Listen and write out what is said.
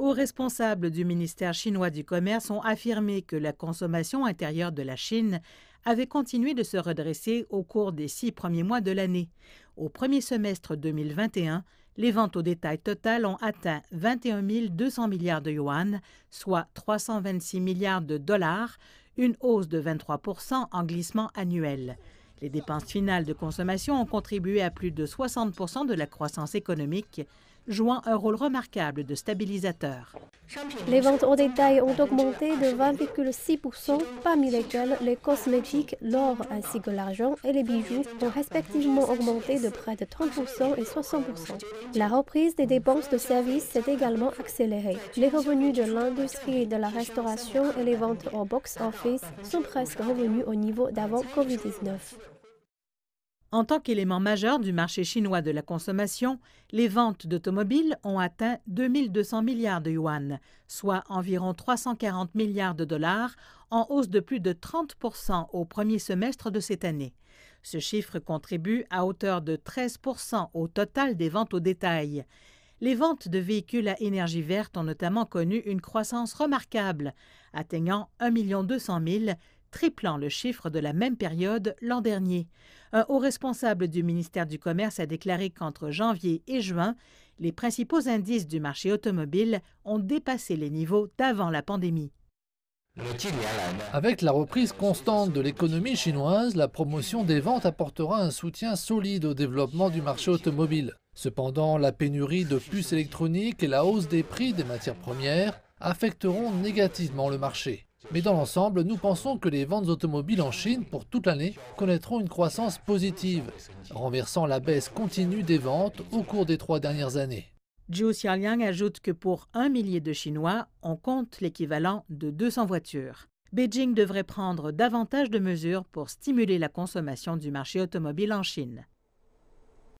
hauts responsables du ministère chinois du Commerce ont affirmé que la consommation intérieure de la Chine avait continué de se redresser au cours des six premiers mois de l'année. Au premier semestre 2021, les ventes au détail total ont atteint 21 200 milliards de yuan, soit 326 milliards de dollars, une hausse de 23 en glissement annuel. Les dépenses finales de consommation ont contribué à plus de 60 de la croissance économique, jouant un rôle remarquable de stabilisateur. Les ventes au détail ont augmenté de 20,6%, parmi lesquelles les cosmétiques, l'or ainsi que l'argent et les bijoux ont respectivement augmenté de près de 30% et 60%. La reprise des dépenses de services s'est également accélérée. Les revenus de l'industrie de la restauration et les ventes au box-office sont presque revenus au niveau d'avant COVID-19. En tant qu'élément majeur du marché chinois de la consommation, les ventes d'automobiles ont atteint 2 milliards de yuan, soit environ 340 milliards de dollars, en hausse de plus de 30 au premier semestre de cette année. Ce chiffre contribue à hauteur de 13 au total des ventes au détail. Les ventes de véhicules à énergie verte ont notamment connu une croissance remarquable, atteignant 1 200 000, triplant le chiffre de la même période l'an dernier. Un haut responsable du ministère du Commerce a déclaré qu'entre janvier et juin, les principaux indices du marché automobile ont dépassé les niveaux d'avant la pandémie. Avec la reprise constante de l'économie chinoise, la promotion des ventes apportera un soutien solide au développement du marché automobile. Cependant, la pénurie de puces électroniques et la hausse des prix des matières premières affecteront négativement le marché. Mais dans l'ensemble, nous pensons que les ventes automobiles en Chine pour toute l'année connaîtront une croissance positive, renversant la baisse continue des ventes au cours des trois dernières années. Zhu Xiaoliang ajoute que pour un millier de Chinois, on compte l'équivalent de 200 voitures. Beijing devrait prendre davantage de mesures pour stimuler la consommation du marché automobile en Chine.